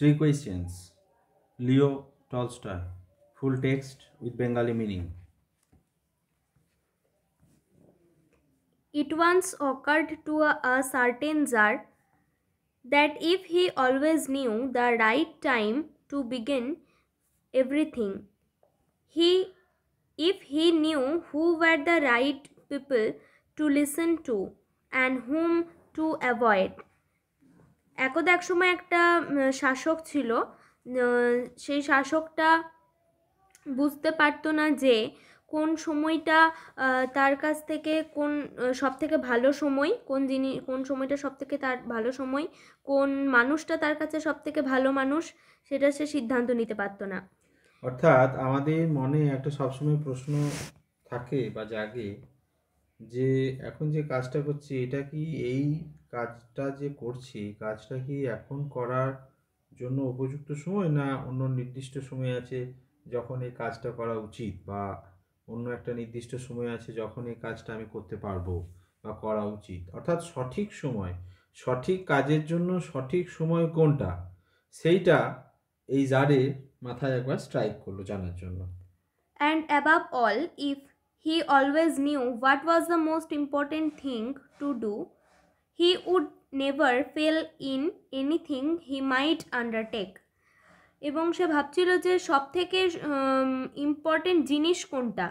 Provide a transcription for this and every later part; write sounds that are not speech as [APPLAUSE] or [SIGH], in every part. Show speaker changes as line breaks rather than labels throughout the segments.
Three questions. Leo Tolstoy. Full text with Bengali meaning.
It once occurred to a, a certain czar that if he always knew the right time to begin everything, he if he knew who were the right people to listen to and whom to avoid, একদা এক সময় একটা শাসক ছিল সেই শাসকটা বুঝতে পারতো না যে কোন সময়টা তার কাছ থেকে কোন সব থেকে ভালো সময় কোন জিনিস কোন সময়টা সব থেকে তার ভালো সময় কোন মানুষটা তার কাছে সব থেকে ভালো মানুষ সেটা সে সিদ্ধান্ত নিতে পারতো না
অর্থাৎ আমাদের মনে একটা সবসময় প্রশ্ন থাকে বা জাগে যে এখন যে কাজটা করছি এটা কি এই কাজটা যে করছি কাজটা কি এখন করার জন্য উপযুক্ত সময় না অন্য নির্দিষ্ট সময় আছে যখন এই কাজটা করা উচিত বা অন্য একটা নির্দিষ্ট সময় আছে যখন এই কাজটা আমি করতে পারবো বা করা উচিত অর্থাৎ সঠিক সময় সঠিক কাজের জন্য সঠিক সময় কোনটা সেইটা এই জারে মাথায় একবার স্ট্রাইক করলো জানার জন্য
and above all if he always knew what was the most important thing to do he would never fail in anything he might undertake এবং সে ভাবছিল যে সব থেকে ইম্পর্টেন্ট জিনিস কোনটা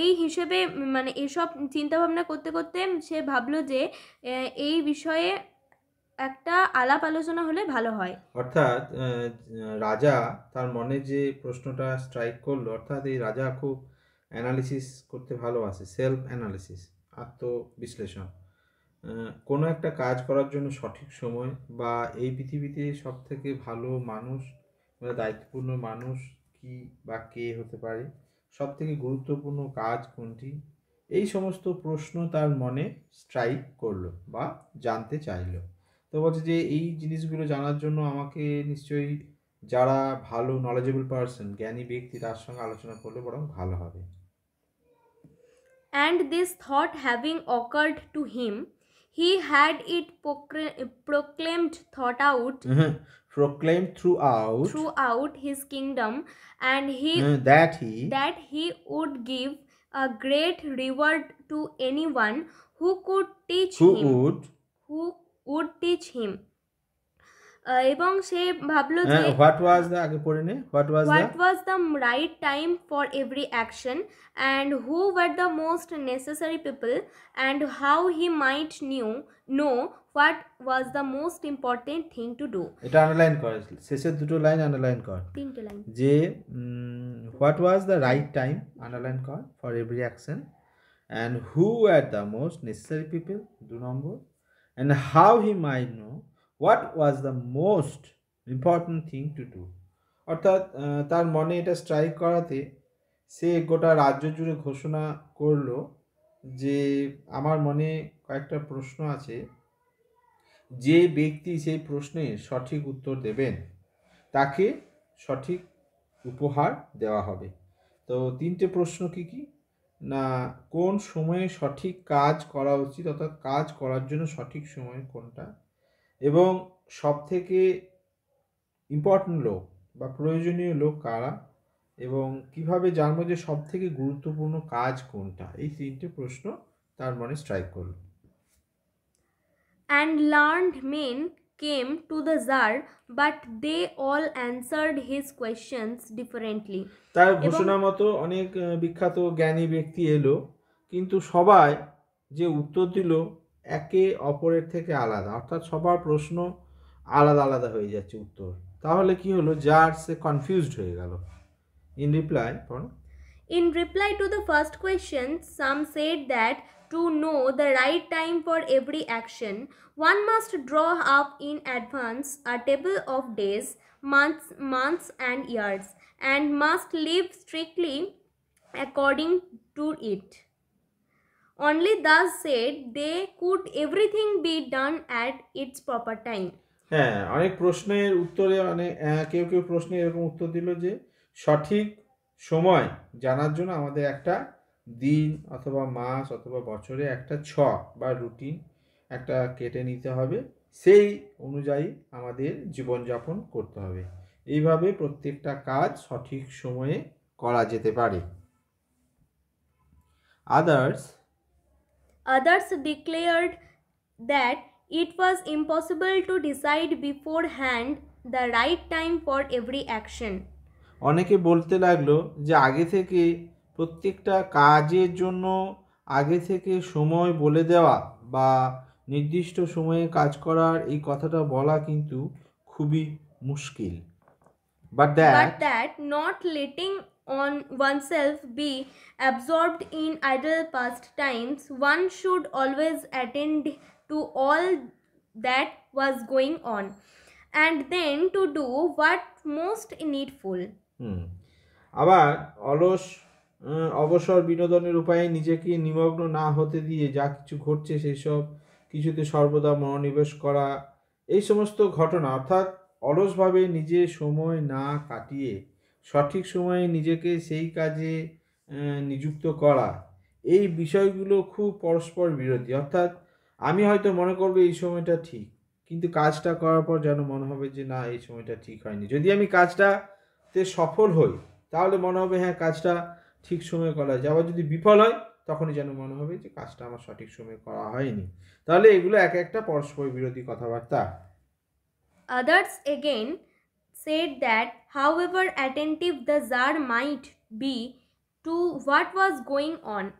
এই হিসেবে মানে এসব চিন্তাভাবনা করতে করতে সে ভাবলো যে এই বিষয়ে একটা আলাপ আলোচনা হলে ভালো হয়
অর্থাৎ রাজা তার মনে যে প্রশ্নটা স্ট্রাইক করলো অর্থাৎ এই রাজা খুব অ্যানালিসিস করতে ভালোবাসে সেলফ অ্যানালিসিস আত্মবিশ্লেষণ কোনো একটা কাজ করার জন্য সঠিক সময় বা এই পৃথিবীতে সব থেকে ভালো মানুষ বা দায়িত্বপূর্ণ মানুষ কি বা কে হতে পারে সব থেকে গুরুত্বপূর্ণ কাজ কোনটি এই সমস্ত প্রশ্ন তার মনে স্ট্রাইক করলো বা জানতে চাইলো তো বলছে যে এই জিনিসগুলো জানার জন্য আমাকে নিশ্চয়ই যারা ভালো নলেজেবল পারসন জ্ঞানী ব্যক্তি তার সঙ্গে আলোচনা করলে বরং ভালো হবে
and this thought having occurred to him He had it proclaimed, thought out.
Mm-hmm. proclaimed throughout
throughout his kingdom and he mm-hmm.
that he that
he would give a great reward to anyone who could teach who him would, who would teach him এবং সে ভাবলো যে what
was the আগে পড়ে নে what was what
was the right time for every action and who were the most necessary people and how he might new know what was the most important thing to do
এটা underline কর শেষের দুটো line underline কর তিনটে line যে what was the right time underline কর for every action and who are the most necessary people দু নম্বর and how he might no what was the most important thing to do অর্থাৎ তার মনে এটা স্ট্রাইক করাতে সে গোটা রাজ্য জুড়ে ঘোষণা করলো যে আমার মনে কয়েকটা প্রশ্ন আছে যে ব্যক্তি সেই প্রশ্নের সঠিক উত্তর দেবেন তাকে সঠিক উপহার দেওয়া হবে তো তিনটে প্রশ্ন কি কি না কোন সময়ে সঠিক কাজ করা উচিত অর্থাৎ কাজ করার জন্য সঠিক সময় কোনটা এবং সবথেকে ইম্পর্ট্যান্ট লোক বা প্রয়োজনীয় লোক কারা এবং কিভাবে যার মধ্যে থেকে গুরুত্বপূর্ণ কাজ কোনটা এই তিনটে প্রশ্ন তার মনে স্ট্রাইক করল
and learned men came to the jar but they all answered his questions differently
তার ঘোষণা মতো অনেক বিখ্যাত জ্ঞানী ব্যক্তি এলো কিন্তু সবাই যে উত্তর দিল একে অপরের থেকে আলাদা অর্থাৎ সবার প্রশ্ন আলাদা আলাদা হয়ে যাচ্ছে উত্তর তাহলে কি হলো যার সে কনফিউজড হয়ে গেল in reply
in reply to the first question some said that to know the right time for every action one must draw up in advance a table of days months months and years and must live strictly according to it only thus said they could everything be done at its proper time
হ্যাঁ অনেক প্রশ্নের উত্তরে অনেক মানে, কেউ কেউ প্রশ্নে এরকম উত্তর দিল যে সঠিক সময় জানার জন্য আমাদের একটা দিন অথবা মাস অথবা বছরে একটা ছক বা রুটিন একটা কেটে নিতে হবে সেই অনুযায়ী আমাদের জীবনযাপন করতে হবে এইভাবে প্রত্যেকটা কাজ সঠিক সময়ে করা যেতে পারে others
Others declared that it was impossible to decide beforehand the right time for every action.
অনেকে বলতে লাগলো যে আগে থেকে প্রত্যেকটা কাজের জন্য আগে থেকে সময় বলে দেওয়া বা নির্দিষ্ট সময়ে কাজ করার এই কথাটা বলা কিন্তু খুবই মুশকিল but that
that not letting on oneself be absorbed in idle pastimes, one should always attend to all that was going on and then to do what most needful.
আবার অলস অবসর বিনোদনের উপায়ে নিজেকে নিমগ্ন না হতে দিয়ে যা কিছু ঘটছে সেসব কিছুতে সর্বদা মনোনিবেশ করা এই সমস্ত ঘটনা অর্থাৎ অলসভাবে নিজে সময় না কাটিয়ে সঠিক সময়ে নিজেকে সেই কাজে নিযুক্ত করা এই বিষয়গুলো খুব পরস্পর বিরোধী অর্থাৎ আমি হয়তো মনে করবো এই সময়টা ঠিক কিন্তু কাজটা করার পর যেন মনে হবে যে না এই সময়টা ঠিক হয়নি যদি আমি কাজটাতে সফল হই তাহলে মনে হবে হ্যাঁ কাজটা ঠিক সময়ে করা হয় আবার যদি বিফল হয় তখনই যেন মনে হবে যে কাজটা আমার সঠিক সময়ে করা হয়নি তাহলে এগুলো এক একটা পরস্পর বিরোধী কথাবার্তা
others again said that however attentive the Tsar might be to what was going on,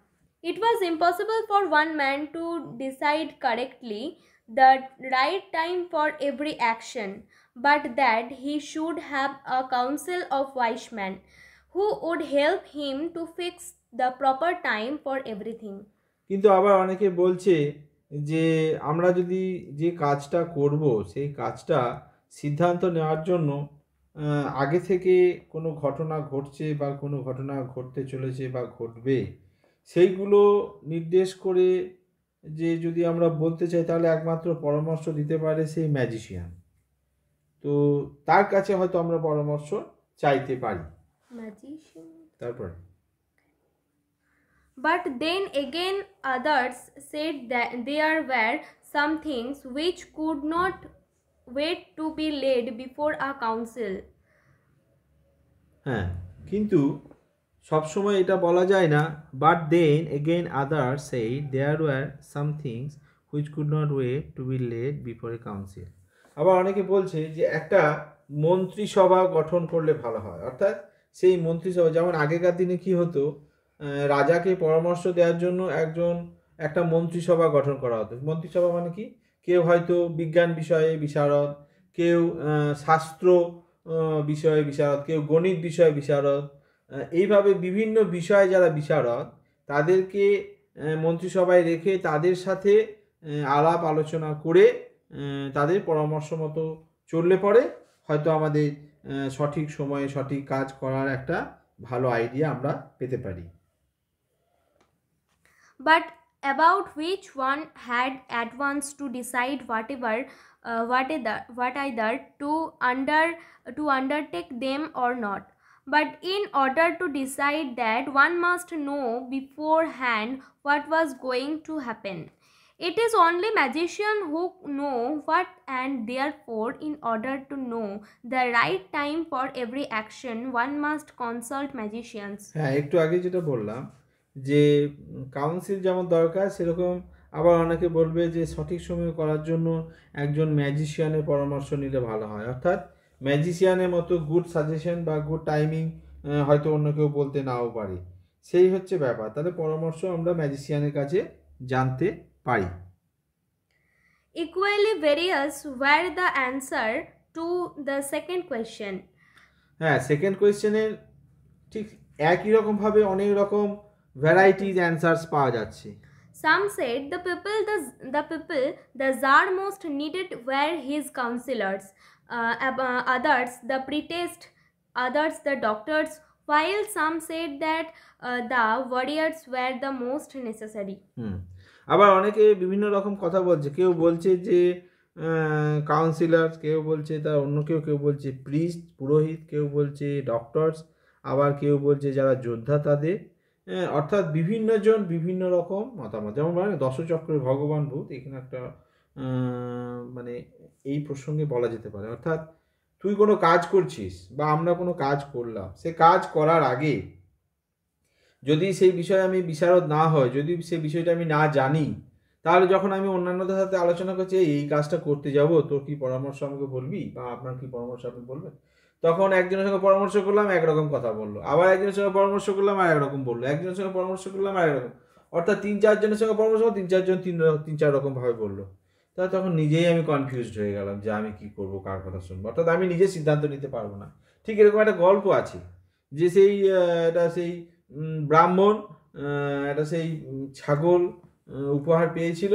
it was impossible for one man to decide correctly the right time for every action, but that he should have a council of wise men who would help him to fix the proper time for everything.
কিন্তু আবার অনেকে বলছে যে আমরা যদি যে কাজটা করব সেই কাজটা সিদ্ধান্ত নেওয়ার জন্য আগে থেকে কোনো ঘটনা ঘটছে বা কোনো ঘটনা ঘটতে চলেছে বা ঘটবে সেইগুলো নির্দেশ করে যে যদি আমরা বলতে চাই তাহলে একমাত্র পরামর্শ দিতে পারে সেই ম্যাজিশিয়ান তো তার কাছে হয়তো আমরা পরামর্শ চাইতে পারি তারপরে
But then again, others said that there were some things which could not wait to be laid before a council
হ্যাঁ কিন্তু সবসময় এটা বলা যায় না বাট দেন এগেন আদার সেই there were some things which could not wait to be laid before a council আবার অনেকে বলছে যে একটা মন্ত্রিসভা গঠন করলে ভালো হয় অর্থাৎ সেই মন্ত্রিসভা যেমন আগেকার দিনে কি হতো রাজাকে পরামর্শ দেওয়ার জন্য একজন একটা মন্ত্রিসভা গঠন করা হতো মন্ত্রিসভা মানে কি কেউ হয়তো বিজ্ঞান বিষয়ে বিশারদ কেউ শাস্ত্র বিষয়ে বিশারদ কেউ গণিত বিষয়ে বিশারদ এইভাবে বিভিন্ন বিষয়ে যারা বিশারদ তাদেরকে মন্ত্রিসভায় রেখে তাদের সাথে আলাপ আলোচনা করে তাদের পরামর্শ মতো চললে পরে হয়তো আমাদের সঠিক সময়ে সঠিক কাজ করার একটা ভালো আইডিয়া আমরা পেতে পারি
but about which one had at once to decide whatever uh, what either what either to under to undertake them or not but in order to decide that one must know beforehand what was going to happen it is only magician who know what and therefore in order to know the right time for every action one must consult magicians
যে council যেমন দরকার সেরকম আবার অনেকে বলবে যে সঠিক সময়ে করার জন্য একজন ম্যাজিশিয়ানের পরামর্শ নিলে ভালো হয় অর্থাৎ ম্যাজিশিয়ানের মতো গুড সাজেশন বা গুড টাইমিং হয়তো অন্য কেউ বলতে নাও পারে সেই হচ্ছে ব্যাপার তাহলে পরামর্শ আমরা ম্যাজিশিয়ানের কাছে জানতে পারি
equally various were the answer to the second question
হ্যাঁ সেকেন্ড কোয়েশ্চেনের ঠিক একই রকমভাবে অনেক রকম ভ্যারাইটিজ অ্যান্সার্স পাওয়া যাচ্ছে
Some said the people the, the people the czar most needed were his counselors. Uh, others the pretest, others the doctors, while some said that uh, the warriors were the most necessary.
আবার অনেকে বিভিন্ন রকম কথা বলছে কেউ বলছে যে councillor কেউ বলছে তার অন্য কেউ কেউ বলছে প্রিস্ট পুরোহিত কেউ বলছে ডক্টরস আবার কেউ বলছে যারা যোদ্ধা তাদের অর্থাৎ বিভিন্ন জন বিভিন্ন রকম মতামত যেমন বলেন দশচক্রের ভগবান ভূত এখানে একটা মানে এই প্রসঙ্গে বলা যেতে পারে অর্থাৎ তুই কোনো কাজ করছিস বা আমরা কোনো কাজ করলাম সে কাজ করার আগে যদি সেই বিষয়ে আমি বিশারদ না হয় যদি সে বিষয়টা আমি না জানি তাহলে যখন আমি অন্যান্যদের সাথে আলোচনা করছি এই কাজটা করতে যাব তোর কি পরামর্শ আমাকে বলবি বা আপনার কি পরামর্শ আপনি বলবেন তখন একজনের সঙ্গে পরামর্শ করলাম একরকম কথা বললো আবার একজনের সঙ্গে পরামর্শ করলাম আর একরকম বললো একজনের সঙ্গে পরামর্শ করলাম আর একরকম অর্থাৎ তিন চারজনের সঙ্গে পরামর্শ তিন চারজন তিন তিন চার রকমভাবে বললো তা তখন নিজেই আমি কনফিউজড হয়ে গেলাম যে আমি কি করব কার কথা শুনবো অর্থাৎ আমি নিজে সিদ্ধান্ত নিতে পারবো না ঠিক এরকম একটা গল্প আছে যে সেই এটা সেই ব্রাহ্মণ একটা সেই ছাগল উপহার পেয়েছিল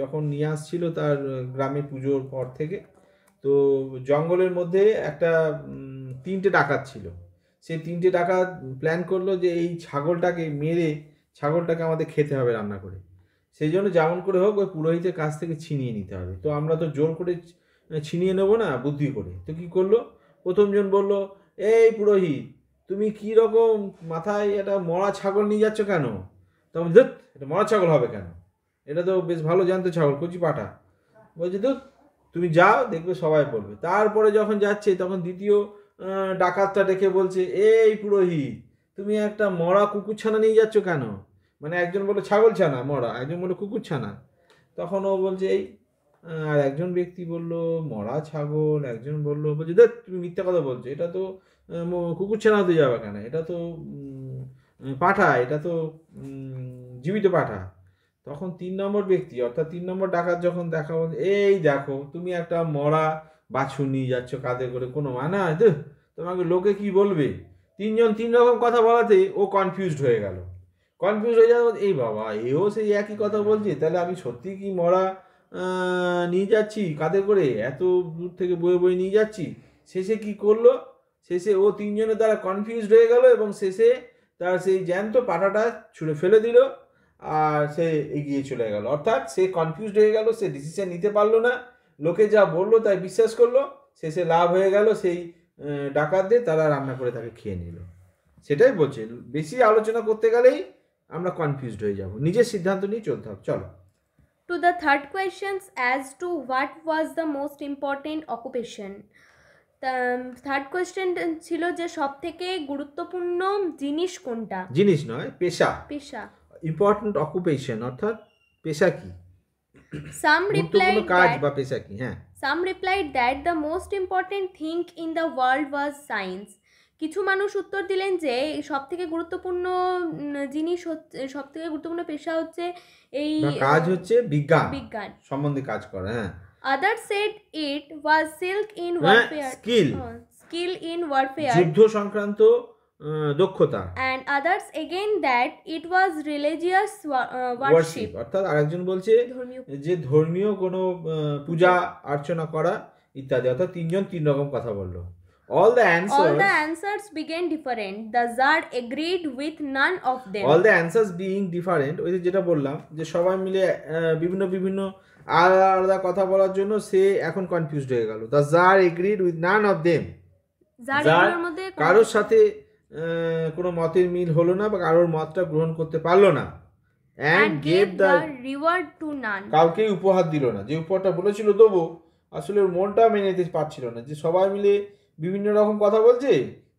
যখন নিয়ে আসছিল তার গ্রামে পুজোর পর থেকে তো জঙ্গলের মধ্যে একটা তিনটে ডাকাত ছিল সেই তিনটে ডাকাত প্ল্যান করলো যে এই ছাগলটাকে মেরে ছাগলটাকে আমাদের খেতে হবে রান্না করে সেই জন্য যেমন করে হোক ওই পুরোহিতের কাছ থেকে ছিনিয়ে নিতে হবে তো আমরা তো জোর করে মানে ছিনিয়ে নেবো না বুদ্ধি করে তো কি করলো প্রথমজন বলল এই পুরোহিত তুমি কি রকম মাথায় একটা মরা ছাগল নিয়ে যাচ্ছ কেন তখন ধুত এটা মরা ছাগল হবে কেন এটা তো বেশ ভালো জানতো ছাগল কচি পাঠা বলছে ধুত তুমি যাও দেখবে সবাই বলবে তারপরে যখন যাচ্ছে তখন দ্বিতীয় ডাকাতটা ডেকে বলছে এই পুরোহিত তুমি একটা মরা কুকুর ছানা নিয়ে যাচ্ছ কেন মানে একজন বলে ছাগল ছানা মরা একজন বলে ছানা তখন ও বলছে এই আর একজন ব্যক্তি বলল মরা ছাগল একজন বলল বলছে দেখ তুমি মিথ্যা কথা বলছো এটা তো কুকুর ছানা হতে যাবে কেন এটা তো পাঠা এটা তো জীবিত পাঠা তখন তিন নম্বর ব্যক্তি অর্থাৎ তিন নম্বর ডাকাত যখন দেখা বলছে এই দেখো তুমি একটা মরা বাছুর নিয়ে যাচ্ছ কাঁধে করে কোনো হয় মানে তো তোমাকে লোকে কি বলবে তিনজন তিন রকম কথা বলাতে ও কনফিউজড হয়ে গেল কনফিউজ হয়ে যাওয়া এই বাবা এও সেই একই কথা বলছে তাহলে আমি সত্যি কি মরা নিয়ে যাচ্ছি কাঁধে করে এত দূর থেকে বয়ে বয়ে নিয়ে যাচ্ছি শেষে কি করলো শেষে ও তিনজনের দ্বারা কনফিউজড হয়ে গেল এবং শেষে তার সেই জ্যান্ত পাটাটা ছুঁড়ে ফেলে দিল সে এগিয়ে চলে গেল অর্থাৎ সে কনফিউজড হয়ে গেল সে ডিসিশন নিতে পারলো না লোকে যা বললো তাই বিশ্বাস করলো সে সে লাভ হয়ে গেল সেই ডাকাত দিয়ে তারা রান্না করে তাকে খেয়ে নিল সেটাই বলছে বেশি আলোচনা করতে গেলেই আমরা কনফিউজড হয়ে যাব নিজের সিদ্ধান্ত নিয়ে চলতে হবে চলো
to the third questions as to what was the most important occupation third question ছিল যে সব থেকে গুরুত্বপূর্ণ জিনিস কোনটা
জিনিস নয় পেশা পেশা ইম্পর্টেন্ট অকুপেশন অর্থাৎ পেশা কি
সাম রিপ্লাইড কাজ বা পেশা কি হ্যাঁ some replied that the most important thing in the world was science কিছু মানুষ উত্তর দিলেন যে সব থেকে গুরুত্বপূর্ণ জিনিস সব থেকে গুরুত্বপূর্ণ পেশা হচ্ছে এই কাজ হচ্ছে বিজ্ঞান বিজ্ঞান
সম্বন্ধে কাজ করা হ্যাঁ
other said it was silk in warfare skill skill in warfare যুদ্ধ
সংক্রান্ত দক্ষতা
and others again that it was religious worship
অর্থাৎ আরেকজন বলছে যে ধর্মীয় কোনো পূজা অর্চনা করা ইত্যাদি অর্থাৎ তিনজন তিন রকম কথা বললো all the answers. All the
answers began different. The czar agreed with none of them. All the
answers being different. ওই যেটা বললাম যে সবাই মিলে বিভিন্ন বিভিন্ন আলাদা আলাদা কথা বলার জন্য সে এখন কনফিউজড হয়ে গেল the tsar agreed with none of them
tsar কারোর সাথে
কোনো মতের মিল হলো না বা কারোর মতটা গ্রহণ করতে পারলো না and gave the
reward to none
কাউকেই উপহার দিল না যে উপহারটা বলেছিল দেবো আসলে ওর মনটা মেনে নিতে পারছিল না যে সবাই মিলে বিভিন্ন রকম কথা বলছে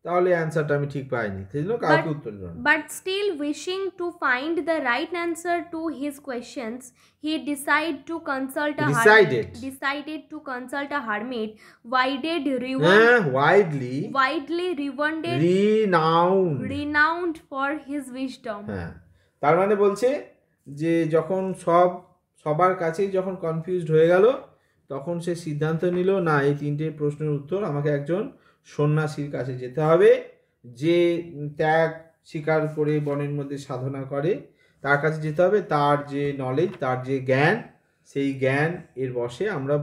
তাহলে অ্যানসারটা আমি ঠিক পাইনি সেই জন্য কাউকে উত্তর
দিল না but still wishing to find the right answer to his questions he decide to consult a decided decided to consult a hermit ওয়াইডেড reward
widely
widely rewarded
renowned
renowned for his wisdom হ্যাঁ
তার মানে বলছে যে যখন সব সবার কাছেই যখন কনফিউজড হয়ে গেল তখন সে সিদ্ধান্ত নিল না এই তিনটে প্রশ্নের উত্তর আমাকে একজন সন্ন্যাসীর কাছে যেতে হবে যে ত্যাগ স্বীকার করে বনের মধ্যে সাধনা করে তার কাছে যেতে হবে তার যে নলেজ তার যে জ্ঞান সেই জ্ঞান এর বসে আমরা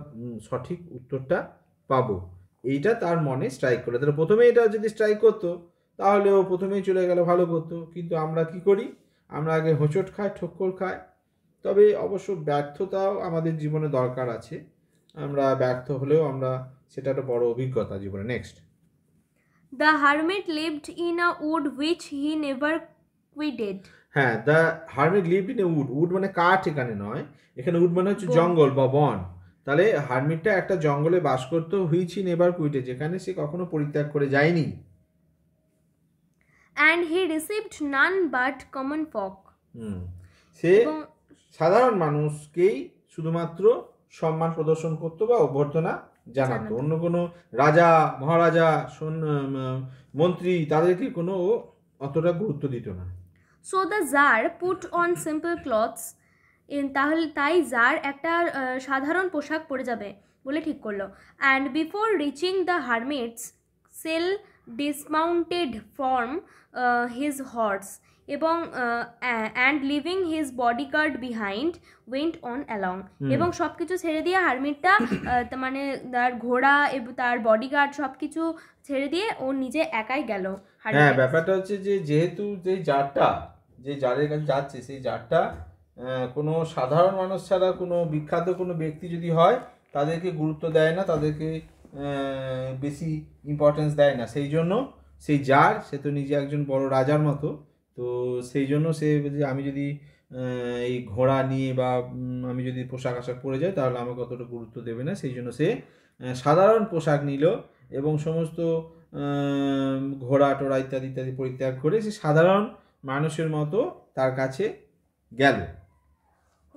সঠিক উত্তরটা পাব এইটা তার মনে স্ট্রাইক করে তাহলে প্রথমে এটা যদি স্ট্রাইক করতো তাহলে ও প্রথমেই চলে গেলে ভালো করতো কিন্তু আমরা কি করি আমরা আগে হোঁচট খাই ঠক্কর খাই তবে অবশ্য ব্যর্থতাও আমাদের জীবনে দরকার আছে আমরা ব্যর্থ হলেও আমরা সেটা একটা বড় অভিজ্ঞতা জীবনে next
the hermit lived in a wood which he never quitted
হ্যাঁ the hermit lived in a wood wood মানে কাঠ এখানে নয় এখানে উড মানে হচ্ছে জঙ্গল বা বন তাহলে হার্মিটটা একটা জঙ্গলে বাস করতো হুইচ হি নেভার কুইডেড যেখানে সে কখনো পরিত্যাগ করে যায়নি
and he received none but common folk
whom সে সাধারণ মানুষকেই শুধুমাত্র সম্মান প্রদর্শন করতো বা অভ্যর্থনা জানাত অন্য কোনো রাজা মহারাজা মন্ত্রী তাদেরকে কোনো অতটা গুরুত্ব দিত না
so the tsar put on simple clothes তাহলে তাই জার একটা সাধারণ পোশাক পরে যাবে বলে ঠিক করলো and before reaching the hermit's cell dismounted from his horse এবং and leaving his bodyguard behind went on along এবং সব কিছু ছেড়ে দিয়ে হারমিটটা মানে তার ঘোড়া এবং তার বডিগার্ড সব কিছু ছেড়ে দিয়ে ও নিজে একাই গেল হ্যাঁ
ব্যাপারটা হচ্ছে যে যেহেতু যে জারটা যে জারের কাছে যাচ্ছে সেই জারটা কোনো সাধারণ মানুষ ছাড়া কোনো বিখ্যাত কোনো ব্যক্তি যদি হয় তাদেরকে গুরুত্ব দেয় না তাদেরকে বেশি ইম্পর্টেন্স দেয় না সেই জন্য সেই জার সে তো নিজে একজন বড় রাজার মতো তো সেই জন্য সে আমি যদি এই ঘোড়া নিয়ে বা আমি যদি পোশাক আশাক পরে যাই তাহলে আমাকে অতটা গুরুত্ব দেবে না সেই জন্য সে সাধারণ পোশাক নিল এবং সমস্ত ঘোড়া টোড়া ইত্যাদি ইত্যাদি পরিত্যাগ করে সে সাধারণ মানুষের মতো তার কাছে গেল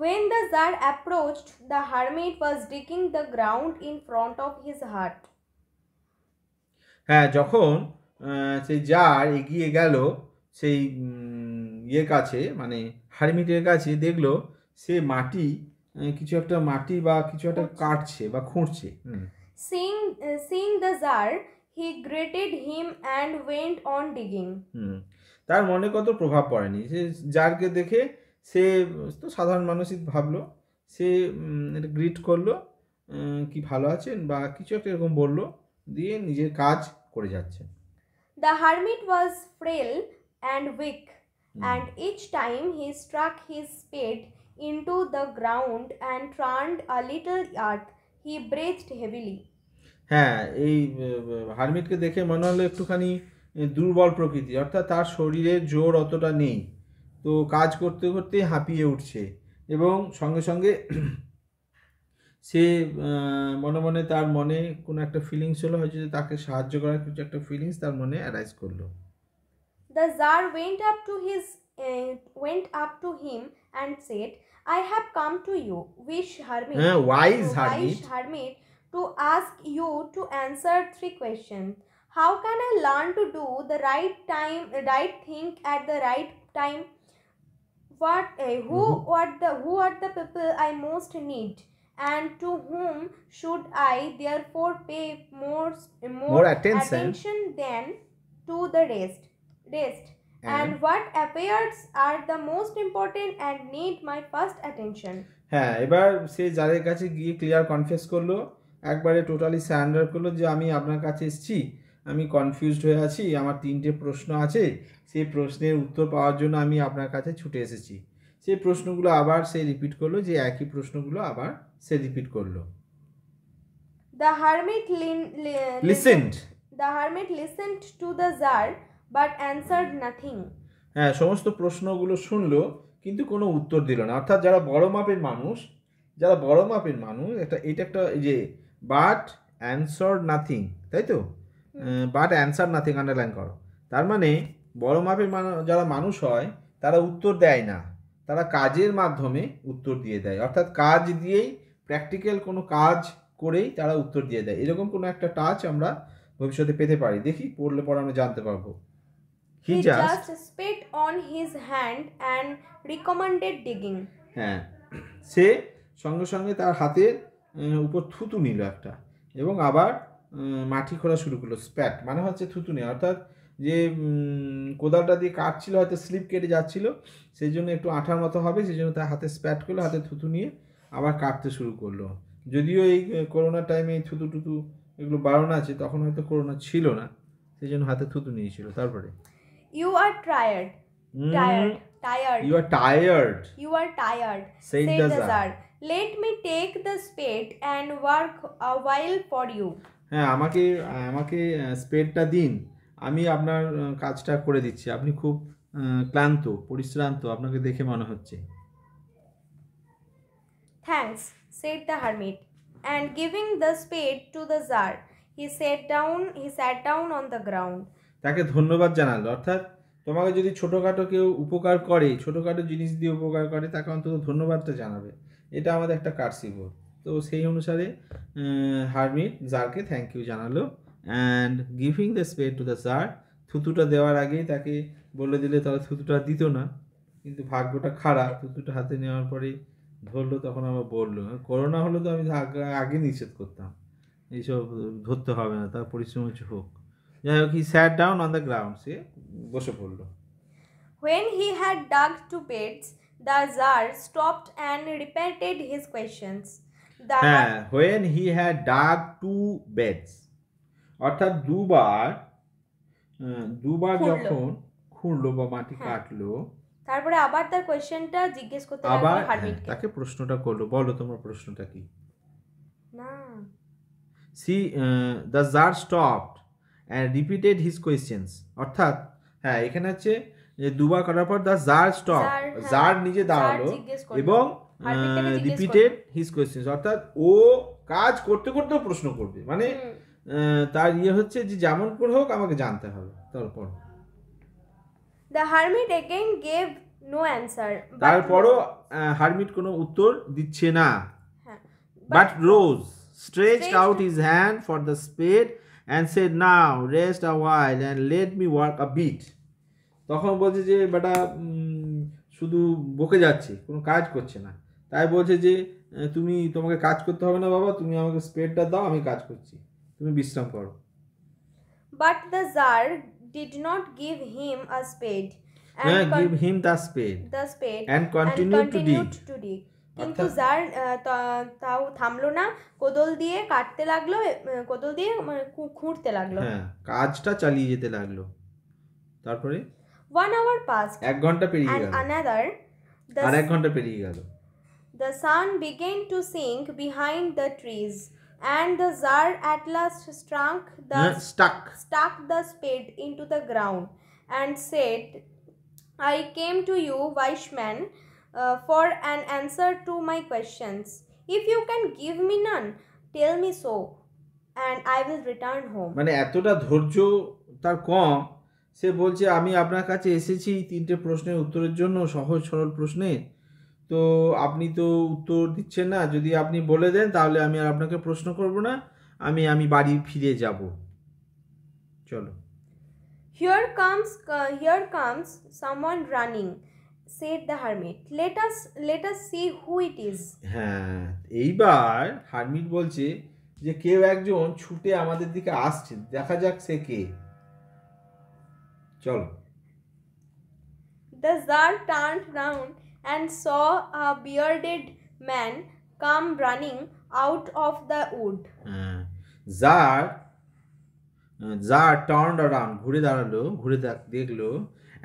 When the Tsar approached, the hermit was digging the ground in front of his hut.
হ্যাঁ যখন সেই জার এগিয়ে গেল সেই ইয়ের কাছে মানে হারমিটের কাছে দেখলো সে মাটি কিছু একটা মাটি বা কিছু একটা কাটছে বা খুঁড়ছে
seeing seeing the tsar he greeted him and went on digging
তার মনে কত প্রভাব পড়েনি সে জারকে দেখে সে তো সাধারণ মানুষই ভাবলো সে এটা গ্রিট করলো কি ভালো আছেন বা কিছু একটা এরকম বললো দিয়ে নিজের কাজ করে যাচ্ছে
the hermit was frail and wick, mm. and each time he struck his spade into the ground and turned a little earth. He breathed heavily.
হ্যাঁ এই হারমিটকে দেখে মনে হলো একটুখানি দুর্বল প্রকৃতি অর্থাৎ তার শরীরে জোর অতটা নেই তো কাজ করতে করতে হাঁপিয়ে উঠছে এবং সঙ্গে সঙ্গে [CLEARS THROAT] সে মনে মনে তার মনে কোনো একটা ফিলিংস হলো হয়তো তাকে সাহায্য করার কিছু একটা ফিলিংস তার মনে অ্যারাইজ করলো
The Tsar went up to his uh, went up to him and said, I have come to you, wish hermit, uh, wise, to hermit. hermit, to ask you to answer three questions. How can I learn to do the right time, right thing at the right time? What, uh, who, mm -hmm. are the, who are the people I most need? and to whom should I therefore pay more, more, more attention. attention than to the rest. taste and, and what appears are the most important and need my first attention
হ্যাঁ এবার সে যাদের কাছে গিয়ে clear confess করলো একবারে totally স্যান্ডার করলো যে আমি আপনার কাছে এসেছি আমি কনফিউজড হয়ে আছি আমার তিনটে প্রশ্ন আছে সেই প্রশ্নের উত্তর পাওয়ার জন্য আমি আপনার কাছে ছুটে এসেছি সেই প্রশ্নগুলো আবার সে রিপিট করলো যে একই প্রশ্নগুলো আবার সে রিপিট করলো
the hermit listened the hermit listened to the jar but answered nothing
হ্যাঁ সমস্ত প্রশ্নগুলো শুনলো কিন্তু কোনো উত্তর দিল না অর্থাৎ যারা বড় মাপের মানুষ যারা বড় মাপের মানুষ একটা এটা একটা যে বাট অ্যান্সার নাথিং তাই তো বাট অ্যান্সার নাথিং আন্ডারলাইন করো তার মানে বড় মাপের যারা মানুষ হয় তারা উত্তর দেয় না তারা কাজের মাধ্যমে উত্তর দিয়ে দেয় অর্থাৎ কাজ দিয়েই প্র্যাকটিক্যাল কোনো কাজ করেই তারা উত্তর দিয়ে দেয় এরকম কোনো একটা টাচ আমরা ভবিষ্যতে পেতে পারি দেখি পড়লে পরে আমরা জানতে পারবো
he, he just, just spit on his hand and recommended digging
হ্যাঁ সে সঙ্গে সঙ্গে তার হাতের উপর থুতু নিল একটা এবং আবার মাটি খোঁড়া শুরু করলো স্প্যাট মানে হচ্ছে থুতু নেওয়া অর্থাৎ যে কোদালটা দিয়ে কাটছিল হয়তো স্লিপ কেটে যাচ্ছিল সেই জন্য একটু আঠার মতো হবে সেই জন্য তার হাতে স্প্যাট করলো হাতে থুতু নিয়ে আবার কাটতে শুরু করলো যদিও এই করোনার টাইমে এই থুতু টুতু এগুলো বারণ আছে তখন হয়তো করোনা ছিল না সেই জন্য হাতে থুতু নিয়েছিল তারপরে
You are tired.
Mm. Tired. Hmm.
Tired. You are tired. You are tired. Said, Said the Tsar. Let me take the spade and work a uh, while for you.
হ্যাঁ আমাকে আমাকে স্পেডটা দিন আমি আপনার কাজটা করে দিচ্ছি আপনি খুব ক্লান্ত পরিশ্রান্ত আপনাকে দেখে মনে হচ্ছে
thanks said the hermit and giving the spade to the tsar he set down he sat down on the ground
তাকে ধন্যবাদ জানালো অর্থাৎ তোমাকে যদি ছোটোখাটো কেউ উপকার করে ছোটোখাটো জিনিস দিয়ে উপকার করে তাকে অন্তত ধন্যবাদটা জানাবে এটা আমাদের একটা কার্সিভ তো সেই অনুসারে হারমিট জারকে থ্যাংক ইউ জানালো and giving the spade to the tsar থুতুটা দেওয়ার আগেই তাকে বলে দিলে তারা থুতুটা দিত না কিন্তু ভাগ্যটা খারাপ থুতুটা হাতে নেওয়ার পরে ধরলো তখন আমার বললো করোনা হলে তো আমি আগে নিষেধ করতাম এইসব ধরতে হবে না তার পরিশ্রম হচ্ছে হোক যাই হোক he sat down on the ground সে বসে পড়ল
when he had dug two beds the tsar stopped and repeated his questions হ্যাঁ
when he had dug two beds অর্থাৎ দুবার দুবার যখন খুঁড়লো বা মাটি হ্যাঁ। কাটলো
তারপরে আবার তার কোয়েশ্চেনটা জিজ্ঞেস করতে আবার হ্যাঁ, তাকে
প্রশ্নটা করলো বলো তোমার প্রশ্নটা কি না see the tsar stop and repeated his questions অর্থাৎ হ্যাঁ এখানে হচ্ছে যে দুবার করার পর দা জার স্টপ জার নিজে দাঁড়ালো এবং রিপিটেড হিজ কোয়েশ্চেন্স অর্থাৎ ও কাজ করতে করতেও প্রশ্ন করবে মানে তার ইয়ে হচ্ছে যে যেমন করে হোক আমাকে জানতে হবে তারপর
the hermit again gave no answer তারপরও
হার্মিট কোনো উত্তর দিচ্ছে না but rose stretched out his hand for the spade and said now rest a while and let me work a bit তখন বলছে যে বেটা শুধু বকে যাচ্ছে কোনো কাজ করছে না তাই বলছে যে তুমি তোমাকে কাজ করতে হবে না বাবা তুমি আমাকে স্পেডটা দাও আমি কাজ করছি তুমি বিশ্রাম করো
but the tsar did not give him a spade হ্যাঁ give him the spade the spade and continue to dig কিন্তু যার তাও থামলো না কোদল দিয়ে কাটতে লাগলো কোদল দিয়ে মানে খুঁড়তে লাগলো হ্যাঁ
কাজটা চালিয়ে যেতে লাগলো তারপরে
ওয়ান আওয়ার পাস্ট এক
ঘন্টা পেরিয়ে গেল
অ্যানাদার আর এক
ঘন্টা পেরিয়ে গেল
the sun began to sink behind the trees and the tsar at last struck the stuck stuck the spade into the ground and said I came to you wise man man uh, for an answer to my questions. If you can give me none, tell me so and I will return home.
মানে এতটা ধৈর্য তার কম সে বলছে আমি আপনার কাছে এসেছি তিনটে প্রশ্নের উত্তরের জন্য সহজ সরল প্রশ্নে তো আপনি তো উত্তর দিচ্ছেন না যদি আপনি বলে দেন তাহলে আমি আর আপনাকে প্রশ্ন করব না আমি আমি বাড়ি ফিরে যাব চলো
here comes here comes someone running said the hermit let us let us see who it is
হ্যাঁ এইবার হারমিট বলছে যে কেউ একজন ছুটে আমাদের দিকে আসছে দেখা যাক সে কে চলো
the tsar turn round and saw a bearded man come running out of the wood
tsar tsar turn round ঘুরে দাঁড়ালো ঘুরে দেখলো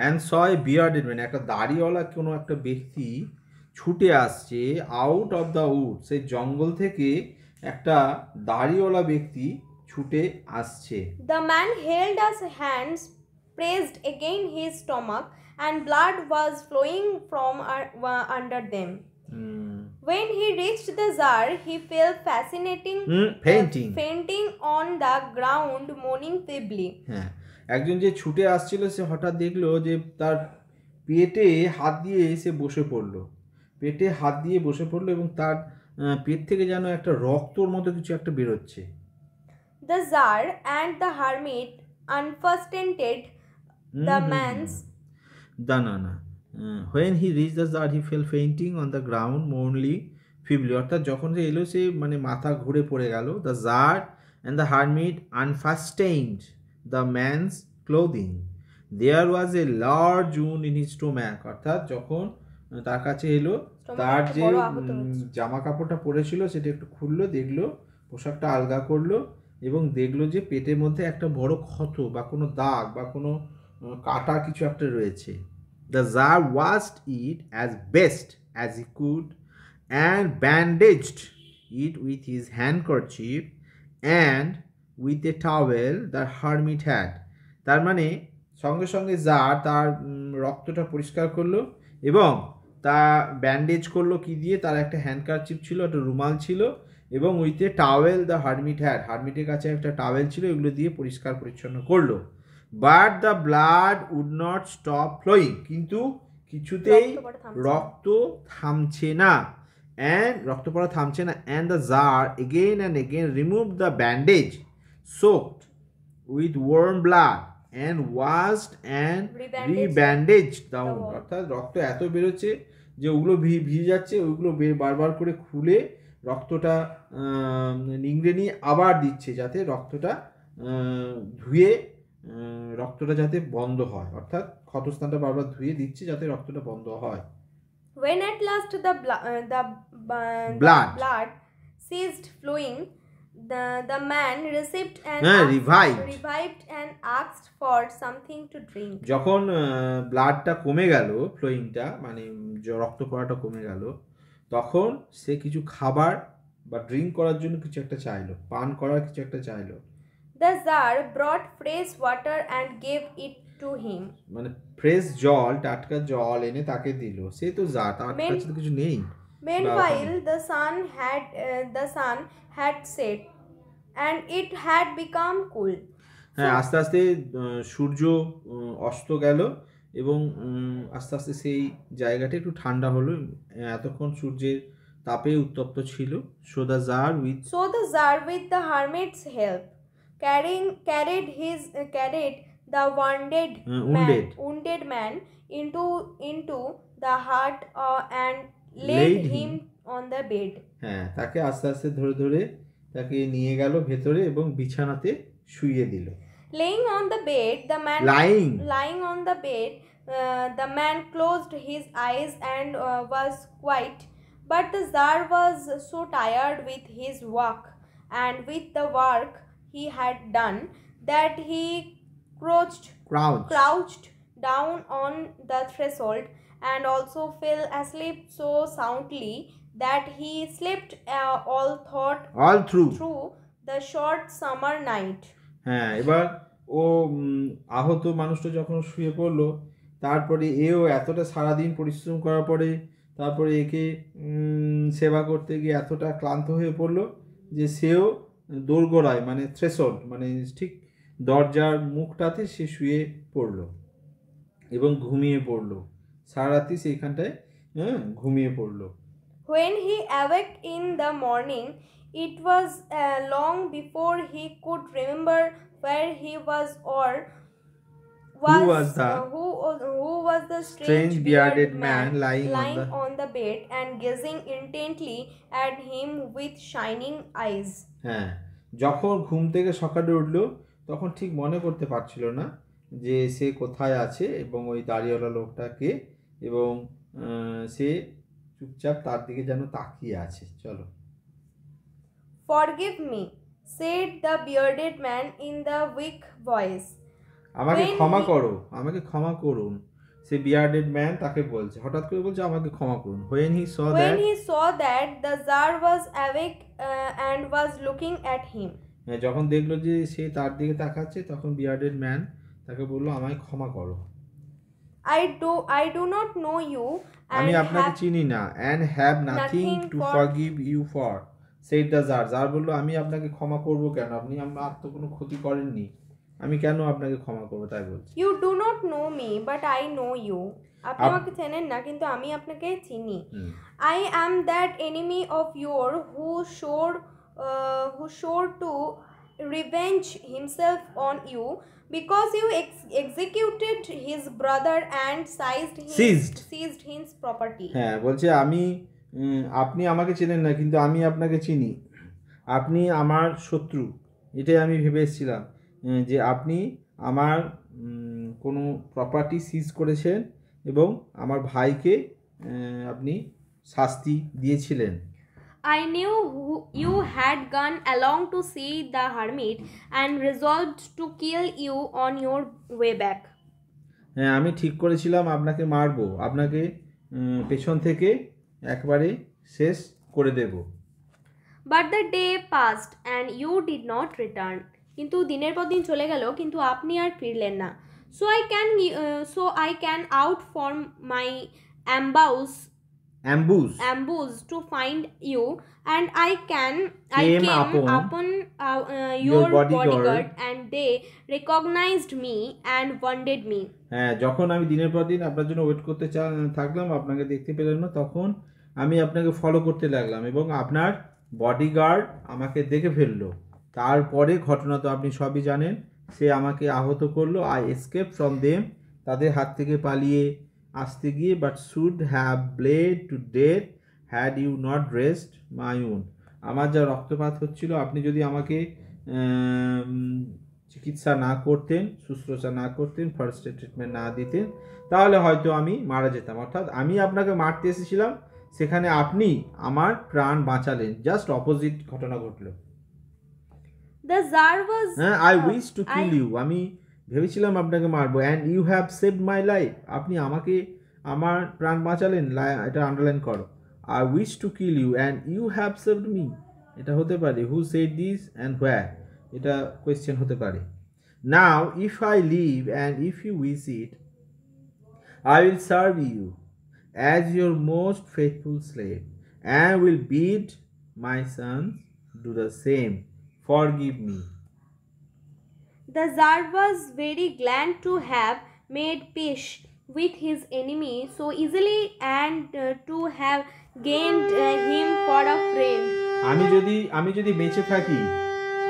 অ্যান্ড সয় বিয়ার্ডেড ম্যান একটা দাড়িওয়ালা কোনো একটা ব্যক্তি ছুটে আসছে আউট অফ দ্য উড সেই জঙ্গল থেকে একটা দাড়িওয়ালা ব্যক্তি ছুটে আসছে
the man held as hands pressed again his stomach and blood was flowing from under them When he reached the czar, he fell fascinating, mm, fainting, uh, fainting on the ground, moaning feebly.
Yeah. একজন যে ছুটে আসছিল সে হঠাৎ দেখলো যে তার পেটে হাত দিয়ে সে বসে পড়লো পেটে হাত দিয়ে বসে পড়লো এবং তার পেট থেকে যেন একটা রক্তর মতো কিছু একটা বেরোচ্ছে
the tsar and the hermit unfastened
the man's না when he reach the tsar he fell fainting on the ground moaning feebly অর্থাৎ যখন সে এলো সে মানে মাথা ঘুরে পড়ে গেল the tsar and the hermit unfastened the man's clothing there was a large wound in his ম্যাক অর্থাৎ যখন তার কাছে এলো তার যে জামা কাপড়টা পরেছিল সেটা একটু খুললো দেখলো পোশাকটা আলগা করলো এবং দেখলো যে পেটের মধ্যে একটা বড় ক্ষত বা কোনো দাগ বা কোনো কাটা কিছু একটা রয়েছে the tsar washed it as best as he could and bandaged it with his handkerchief and with a towel the hermit had তার মানে সঙ্গে সঙ্গে জার তার রক্তটা পরিষ্কার করলো এবং তা ব্যান্ডেজ করলো কি দিয়ে তার একটা হ্যান্ডকারচিপ ছিল একটা রুমাল ছিল এবং with a towel the hermit had হার্মিটের কাছে একটা টাওয়েল ছিল এগুলো দিয়ে পরিষ্কার পরিচ্ছন্ন করলো but the blood would not stop flowing কিন্তু কিছুতেই রক্ত থামছে না অ্যান্ড রক্ত পড়া থামছে না and the tsar again and again remove the bandage soaked with warm blood and washed and rebandaged down অর্থাৎ রক্ত এত বেরোচ্ছে যে ওগুলো ভিজে যাচ্ছে ওগুলো বারবার করে খুলে রক্তটা নিংড়ে নিয়ে আবার দিচ্ছে যাতে রক্তটা ধুয়ে রক্তটা যাতে বন্ধ হয় অর্থাৎ ক্ষতস্থানটা বারবার ধুয়ে দিচ্ছে যাতে রক্তটা বন্ধ হয়
when at last the, blood, the blood. blood ceased flowing the, the man received and হ্যাঁ revived revived and asked for something to drink
যখন ব্লাডটা কমে গেল ফ্লোয়িংটা মানে রক্ত পড়াটা কমে গেল তখন সে কিছু খাবার বা ড্রিঙ্ক করার জন্য কিছু একটা চাইলো পান করার কিছু একটা চাইলো
the tsar brought fresh water and gave it to him
মানে ফ্রেশ জল টাটকা জল এনে তাকে দিল সে তো জার তার কাছে তো কিছু নেই
Meanwhile, the sun had uh, the sun had set, and it had become cool.
হ্যাঁ আস্তে আস্তে সূর্য অস্ত গেল এবং আস্তে আস্তে সেই জায়গাটা একটু ঠান্ডা হলো এতক্ষণ সূর্যের তাপে উত্তপ্ত ছিল so the tsar with
so the tsar with the hermit's help carrying carried his carried the wounded wounded wounded man into into the hut and laid him on the bed
হ্যাঁ তাকে আস্তে আস্তে ধরে ধরে তাকে নিয়ে গেল ভেতরে এবং বিছানাতে শুইয়ে দিল
laying on the bed the man lying lying on the bed uh, the man closed his eyes and uh, was quiet but the czar was so tired with his work and with the work he had done that he crouched crouched, crouched down on the threshold and also fell asleep so soundly that he slept uh, all thought all through through the short summer night
হ্যাঁ এবার ও আহত মানুষটা যখন শুয়ে পড়লো তারপরে এও এতটা সারাদিন পরিশ্রম করার পরে তারপরে একে সেবা করতে গিয়ে এতটা ক্লান্ত হয়ে পড়লো যে সেও দোরগোড়ায় মানে থ্রেসল মানে ঠিক দরজার মুখটাতে সে শুয়ে পড়লো এবং ঘুমিয়ে পড়লো সারাতি সেইখানটায় হ্যাঁ ঘুমিয়ে পড়লো
when he awake in the morning it was long before he could remember where he was or was, who was the uh, who, who was the strange, strange bearded man, man lying, lying on, the, on the bed and gazing intently at him with shining eyes
হ্যাঁ যখন ঘুম থেকে সকালে উঠলো তখন ঠিক মনে করতে পারছিল না যে সে কোথায় আছে এবং ওই দাঁড়িয়েওয়ালা লোকটাকে এবং সে চুপচাপ তার দিকে যেন তাকিয়ে আছে চলো
forgive me said the bearded man in the weak voice আমাকে ক্ষমা করো
আমাকে ক্ষমা করুন সে বিয়ার্ডেড ম্যান তাকে বলছে হঠাৎ করে বলছে আমাকে ক্ষমা করুন when he saw that when
he saw that the tsar was awake and was looking at him
যখন দেখলো যে সে তার দিকে তাকাচ্ছে তখন বিয়ার্ডেড ম্যান তাকে বললো আমায় ক্ষমা করো
I do I do not know you আমি আপনাকে
চিনি না and have nothing to forgive you for said the tsar tsar বললো আমি আপনাকে ক্ষমা করব কেন আপনি আমার তো কোনো ক্ষতি করেননি আমি কেন আপনাকে ক্ষমা করব তাই বলছি
you do not know me but I know you আপনি আমাকে চেনেন না কিন্তু আমি আপনাকে চিনি I am that enemy of your who swore who swore to revenge himself on you because you ex executed his brother and seized his, seized seized his property হ্যাঁ
বলছে আমি আপনি আমাকে চেনেন না কিন্তু আমি আপনাকে চিনি আপনি আমার শত্রু এটাই আমি ভেবে এসেছিলাম যে আপনি আমার কোনো প্রপার্টি সিজ করেছেন এবং আমার ভাইকে আপনি শাস্তি দিয়েছিলেন
I knew you had gone along to see the hermit and resolved to kill you on your way back.
হ্যাঁ আমি ঠিক করেছিলাম আপনাকে মারবো আপনাকে পেছন থেকে একবারে শেষ করে দেব
but the day passed and you did not return কিন্তু দিনের পর দিন চলে গেল কিন্তু আপনি আর ফিরলেন না so I can so I can out for my ambush ambush ambush to find you and i can came i came upon, upon uh, uh, your, your bodyguard, bodyguard and they recognized me and wanted me
হ্যাঁ যখন আমি দিনের পর দিন আপনার জন্য wait করতে থাকলাম আপনাকে দেখতে পেলাম না তখন আমি আপনাকে ফলো করতে লাগলাম এবং আপনার বডিগার্ড আমাকে দেখে ফেললো তারপরে ঘটনা তো আপনি সবই জানেন সে আমাকে আহত করলো আই এসকেপ ফ্রম দেম তাদের হাত থেকে পালিয়ে আসতে গিয়ে but should have bled to death had you not rest my own আমার যা রক্তপাত হচ্ছিল আপনি যদি আমাকে চিকিৎসা না করতেন শুশ্রূষা না করতেন ফার্স্ট ট্রিটমেন্ট না দিতেন তাহলে হয়তো আমি মারা যেতাম অর্থাৎ আমি আপনাকে মারতে এসেছিলাম সেখানে আপনি আমার প্রাণ বাঁচালেন জাস্ট অপোজিট ঘটনা ঘটলো
দ্য জার ওয়াজ হ্যাঁ I wish to kill you
আমি ভেবেছিলাম আপনাকে মারবো and you have save my life আপনি আমাকে আমার প্রাণ বাঁচালেন এটা আন্ডারলাইন করো I wish to kill you and you have saved me এটা হতে পারে who said this and where এটা কোয়েশ্চেন হতে পারে now if I live and if you wish it I will serve you as your most faithful slave and will bid my sons do the same forgive me
The Tsar was very glad to have made peace with his enemy so easily and uh, to have gained uh, him for a friend.
আমি যদি আমি যদি বেঁচে থাকি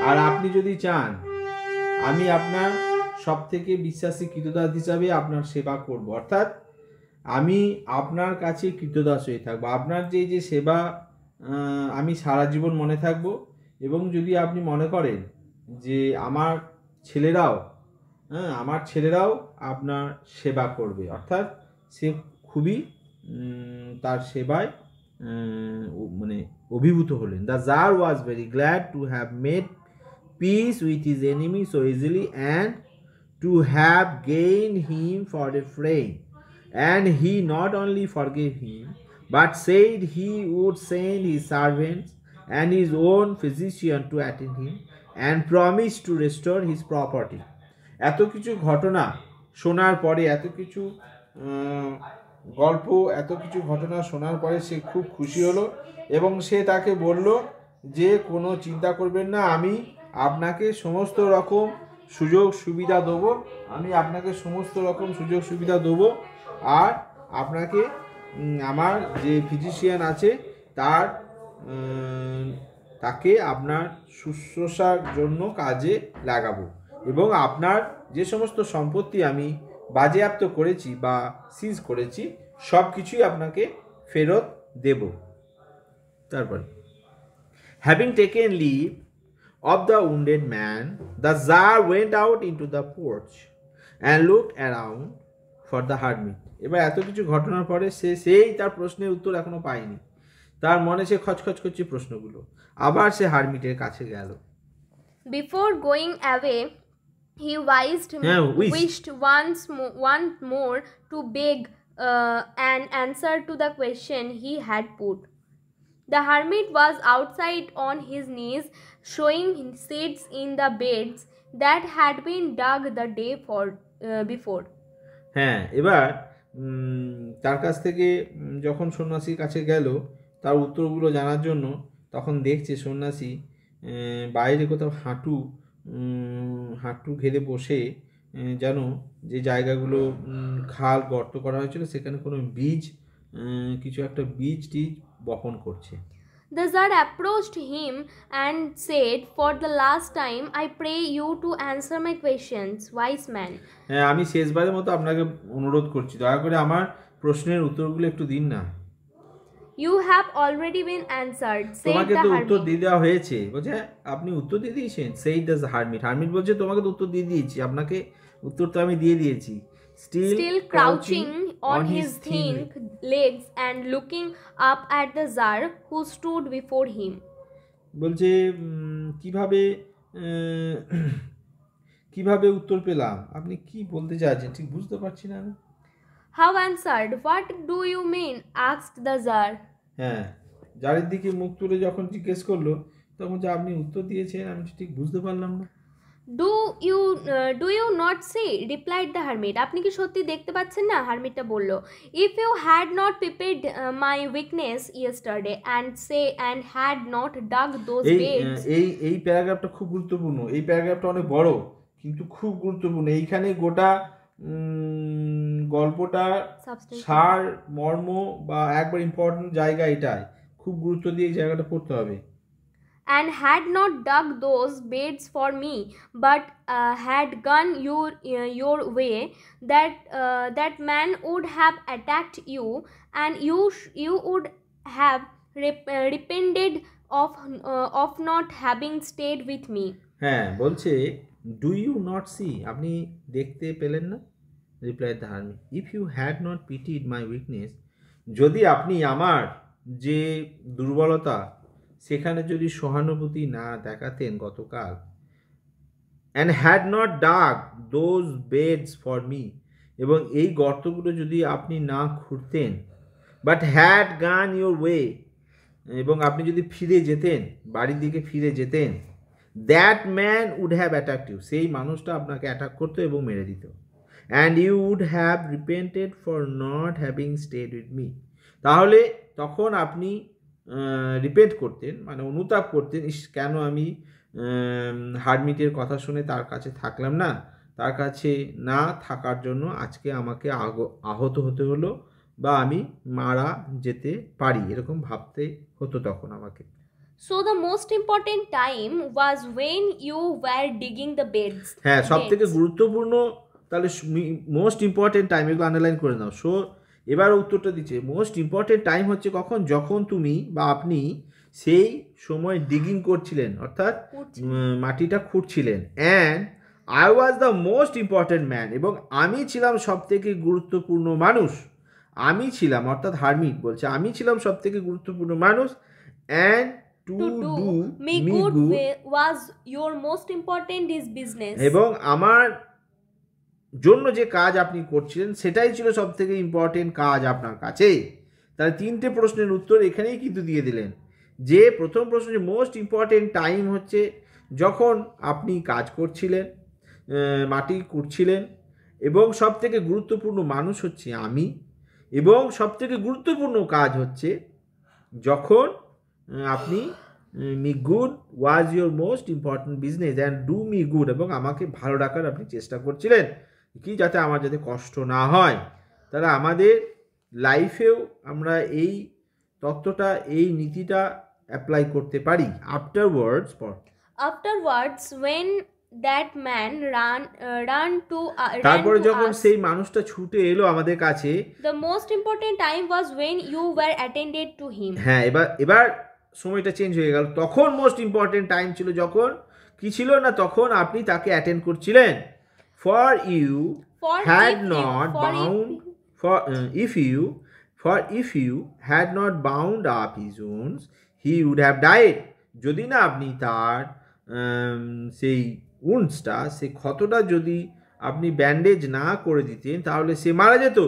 আর আপনি যদি চান আমি আপনার সব থেকে বিশ্বাসী কৃতদাস হিসাবে আপনার সেবা করব অর্থাৎ আমি আপনার কাছে কৃতদাস হয়ে থাকবো আপনার যে যে সেবা আমি সারা জীবন মনে থাকব এবং যদি আপনি মনে করেন যে আমার ছেলেরাও হ্যাঁ আমার ছেলেরাও আপনার সেবা করবে অর্থাৎ সে খুবই তার সেবায় মানে অভিভূত হলেন the tsar was very glad to have made peace with his enemy so easily and to have gain him for a friend and he not only forgave him but said he would send his servants and his own physician to attend him. And promise to restore his property এত কিছু ঘটনা শোনার পরে এত কিছু গল্প এত কিছু ঘটনা শোনার পরে সে খুব খুশি হলো এবং সে তাকে বলল যে কোনো চিন্তা করবেন না আমি আপনাকে সমস্ত রকম সুযোগ সুবিধা দেবো আমি আপনাকে সমস্ত রকম সুযোগ সুবিধা দেবো আর আপনাকে আমার যে ফিজিশিয়ান আছে তার তাকে আপনার শুশ্রূষার জন্য কাজে লাগাবো এবং আপনার যে সমস্ত সম্পত্তি আমি বাজেয়াপ্ত করেছি বা সিজ করেছি সব কিছুই আপনাকে ফেরত দেব তারপরে having taken leave of the wounded man the tsar went out into the porch and look around for the hermit এবার এত কিছু ঘটনার পরে সে সেই তার প্রশ্নের উত্তর এখনও পায়নি তার মনে সে খচখচ করছে প্রশ্নগুলো আবার সে হারমিটের কাছে গেল
before going away he wised wished once one more to beg an answer to the question he had put the hermit was outside on his knees sowing seeds in the beds that had been dug the day before before
হ্যাঁ এবার তার কাছ থেকে যখন সন্ন্যাসীর কাছে গেল তার উত্তরগুলো জানার জন্য তখন দেখছে সন্ন্যাসী বাইরে কোথাও হাঁটু হাঁটু ঘেরে বসে যেন যে জায়গাগুলো খাল গর্ত করা হয়েছিল সেখানে কোনো বীজ কিছু একটা বীজ টিজ বপন করছে
The Tsar approached him and said, For the last time, I pray you to answer my questions, wise man.
হ্যাঁ, আমি শেষবারের মতো আপনাকে অনুরোধ করছি দয়া করে আমার প্রশ্নের উত্তরগুলো একটু দিন না
you have already been answered তোমাকে তো উত্তর
দিয়ে দেওয়া হয়েছে বলছে আপনি উত্তর দিয়ে দিয়েছেন সেই দ্য হারমিট হারমিট বলছে তোমাকে তো উত্তর দিয়ে দিয়েছি আপনাকে উত্তর তো আমি দিয়ে দিয়েছি still still crouching on his thin
legs and looking up at the jar who stood before him
বলছে কিভাবে [CLEARS THROAT] কিভাবে উত্তর পেলাম আপনি কি বলতে চাইছেন ঠিক বুঝতে পারছি না
how answered what do you mean asked the jar
হ্যাঁ জারির দিকে মুখ তুলে যখন জিজ্ঞেস করলো তখন যে আপনি উত্তর দিয়েছেন আমি ঠিক বুঝতে পারলাম না
do you do you not see replied the hermit আপনি কি সত্যি দেখতে পাচ্ছেন না হারমিটটা বলল if you had not prepaid my weakness yesterday and সে and had not dug those
এই এই প্যারাগ্রাফটা খুব গুরুত্বপূর্ণ এই প্যারাগ্রাফটা অনেক বড় কিন্তু খুব গুরুত্বপূর্ণ এইখানে গোটা গল্পটা সার মর্ম বা একবার ইম্পর্টেন্ট জায়গা এটাই খুব গুরুত্ব দিয়ে এই জায়গাটা পড়তে হবে
and had not dug those beds for me but uh, had gone your uh, your way that uh, that man would have attacked you and you you would have rep repented of of not having stayed with me
হ্যাঁ বলছে do you not C আপনি দেখতে পেলেন না reply the army if you had not pitied my weakness যদি আপনি আমার যে দুর্বলতা সেখানে যদি সহানুভূতি না দেখাতেন গতকাল and had not dug those beds for me এবং এই গর্তগুলো যদি আপনি না খুঁড়তেন but had gone your way এবং আপনি যদি ফিরে যেতেন বাড়ির দিকে ফিরে যেতেন that man would have attack সেই মানুষটা আপনাকে অ্যাটাক করতো এবং মেরে দিত and you would have repented for not having stayed with me তাহলে তখন আপনি রিপেন্ট করতেন মানে অনুতাপ করতেন ইস কেন আমি হারমিটের কথা শুনে তার কাছে থাকলাম না তার কাছে না থাকার জন্য আজকে আমাকে আগ আহত হতে হলো বা আমি মারা যেতে পারি এরকম ভাবতে হতো তখন আমাকে
so the most important time was when you were digging the beds হ্যাঁ সব থেকে
গুরুত্বপূর্ণ তাহলে মোস্ট ইম্পর্টেন্ট টাইম এগুলো আন্ডারলাইন করে নাও সো এবার উত্তরটা দিচ্ছে মোস্ট ইম্পর্টেন্ট টাইম হচ্ছে কখন যখন তুমি বা আপনি সেই সময় ডিগিং করছিলেন অর্থাৎ মাটিটা খুঁড়ছিলেন and I was the most important man এবং আমি ছিলাম সব থেকে গুরুত্বপূর্ণ মানুষ আমি ছিলাম অর্থাৎ হারমিট বলছে আমি ছিলাম সব থেকে গুরুত্বপূর্ণ মানুষ and
to was most important business এবং
আমার জন্য যে কাজ আপনি করছিলেন সেটাই ছিল সব থেকে ইম্পর্টেন্ট কাজ আপনার কাছে তাহলে তিনটে প্রশ্নের উত্তর এখানেই কিন্তু দিয়ে দিলেন যে প্রথম প্রশ্ন যে মোস্ট ইম্পর্টেন্ট টাইম হচ্ছে যখন আপনি কাজ করছিলেন মাটি করছিলেন এবং সবথেকে গুরুত্বপূর্ণ মানুষ হচ্ছে আমি এবং সবথেকে গুরুত্বপূর্ণ কাজ হচ্ছে যখন আপনি me good was your most important business and do me good এবং আমাকে ভালো রাখার আপনি চেষ্টা করছিলেন কি যাতে আমার যাতে কষ্ট না হয় তাহলে আমাদের লাইফেও আমরা এই তত্ত্বটা এই নীতিটা অ্যাপ্লাই করতে পারি আফটারওয়ার্ডস পর
afterwards when that man run run to তারপরে যখন
সেই মানুষটা ছুটে এলো আমাদের কাছে
the most important time was when you were attended to him হ্যাঁ
এবার এবার সময়টা চেঞ্জ হয়ে গেল তখন মোস্ট ইম্পর্টেন্ট টাইম ছিল যখন কি ছিল না তখন আপনি তাকে অ্যাটেন্ড করছিলেন for you
for had not you, bound if you,
for uh, if you for if you had not bound up his wounds he would have died যদি না আপনি তার সেই উন্সটা সে ক্ষতটা যদি আপনি ব্যান্ডেজ না করে দিতেন তাহলে সে মারা যেত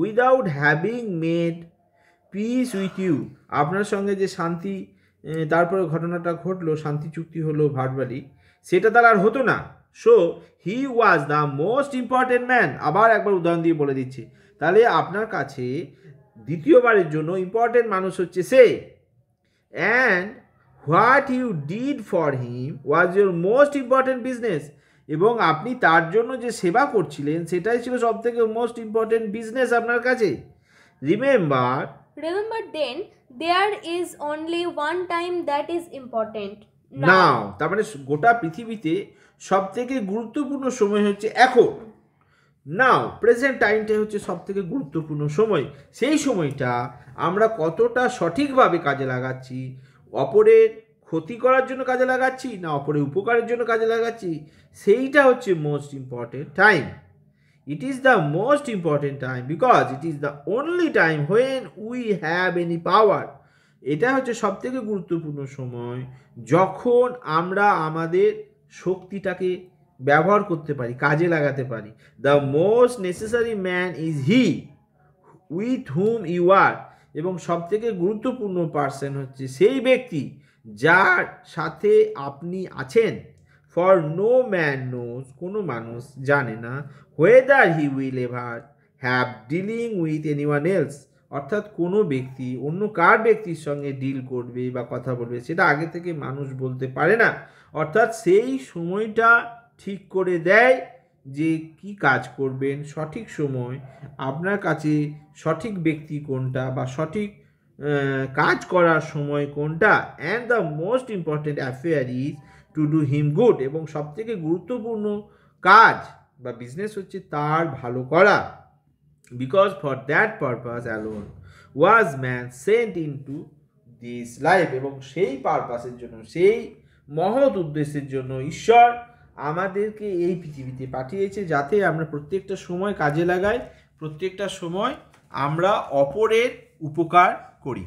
without having made peace with you আপনার সঙ্গে যে শান্তি তারপরে ঘটনাটা ঘটলো শান্তি চুক্তি হলো ভার্বালি সেটা তার আর হতো না so he was the most important man আবার একবার উদাহরণ দিয়ে বলে দিচ্ছি তাহলে আপনার কাছে দ্বিতীয়বারের জন্য ইম্পর্টেন্ট মানুষ হচ্ছে সে and what you did for him was your most important business এবং আপনি তার জন্য যে সেবা করছিলেন সেটাই ছিল সব থেকে মোস্ট ইম্পর্টেন্ট বিজনেস আপনার কাছে remember
remember then there is only one time that is important
now তার মানে গোটা পৃথিবীতে সবথেকে গুরুত্বপূর্ণ সময় হচ্ছে এখন নাও প্রেজেন্ট টাইমটাই হচ্ছে সবথেকে গুরুত্বপূর্ণ সময় সেই সময়টা আমরা কতটা সঠিকভাবে কাজে লাগাচ্ছি অপরের ক্ষতি করার জন্য কাজে লাগাচ্ছি না অপরের উপকারের জন্য কাজে লাগাচ্ছি সেইটা হচ্ছে most important time it is the most important time because it is the only time when we have any power এটা হচ্ছে সবথেকে গুরুত্বপূর্ণ সময় যখন আমরা আমাদের শক্তিটাকে ব্যবহার করতে পারি কাজে লাগাতে পারি the most necessary man is he with whom you are এবং সবথেকে গুরুত্বপূর্ণ পার্সন হচ্ছে সেই ব্যক্তি যার সাথে আপনি আছেন ফর নো ম্যান নোজ কোনো মানুষ জানে না whether he will ever have dealing with anyone else অর্থাৎ কোনো ব্যক্তি অন্য কার ব্যক্তির সঙ্গে ডিল করবে বা কথা বলবে সেটা আগে থেকে মানুষ বলতে পারে না অর্থাৎ সেই সময়টা ঠিক করে দেয় যে কি কাজ করবেন সঠিক সময় আপনার কাছে সঠিক ব্যক্তি কোনটা বা সঠিক কাজ করার সময় কোনটা and the most important affair is to do him good এবং সবথেকে গুরুত্বপূর্ণ কাজ বা বিজনেস হচ্ছে তার ভালো করা because for that purpose alone was man sent into this life এবং সেই পারপাসের জন্য সেই মহৎ উদ্দেশ্যের জন্য ঈশ্বর আমাদেরকে এই পৃথিবীতে পাঠিয়েছে যাতে আমরা প্রত্যেকটা সময় কাজে লাগাই প্রত্যেকটা সময় আমরা অপরের উপকার করি